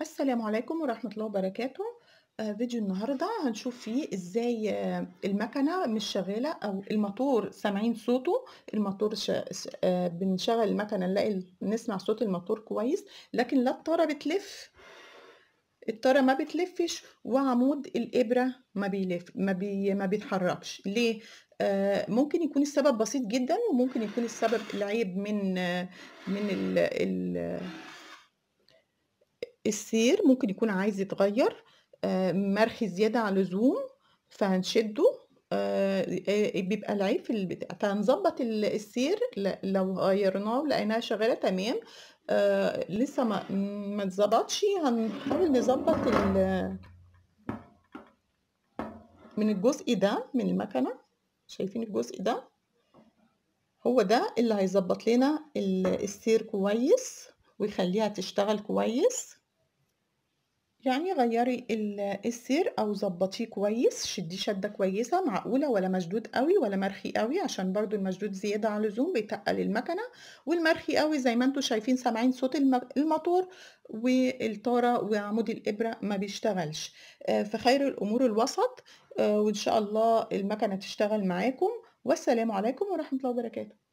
السلام عليكم ورحمة الله وبركاته آه فيديو النهاردة هنشوف فيه ازاي آه المكنة مش شغالة او الموتور سامعين صوته الموتور ش... آه بنشغل المكنة نلاقي نسمع صوت الموتور كويس لكن لا الطارة بتلف الطارة ما بتلفش وعمود الإبرة ما بيلف ما, بي... ما بيتحركش ليه؟ آه، ممكن يكون السبب بسيط جدا وممكن يكون السبب العيب من آه، من ال... ال... السير ممكن يكون عايز يتغير آه، مرخي زيادة عن اللزوم فهنشده آه، آه، بيبقى العيب في البتاع فهنظبط السير لو غيرناه لقيناها شغالة تمام لسه ما ما اتظبطش هنحاول نظبط من الجزء ده من المكنة شايفين الجزء ده هو ده اللي هيظبط لنا السير كويس ويخليها تشتغل كويس يعني غيري السير او ظبطيه كويس شديه شده كويسه معقوله ولا مشدود قوي ولا مرخي قوي عشان برضو المشدود زياده عن اللزوم بيتقل المكنه والمرخي قوي زي ما انتم شايفين سامعين صوت الموتور والطاره وعمود الابره ما بيشتغلش آه فخير الامور الوسط آه، وان شاء الله المكنه تشتغل معاكم والسلام عليكم ورحمه الله وبركاته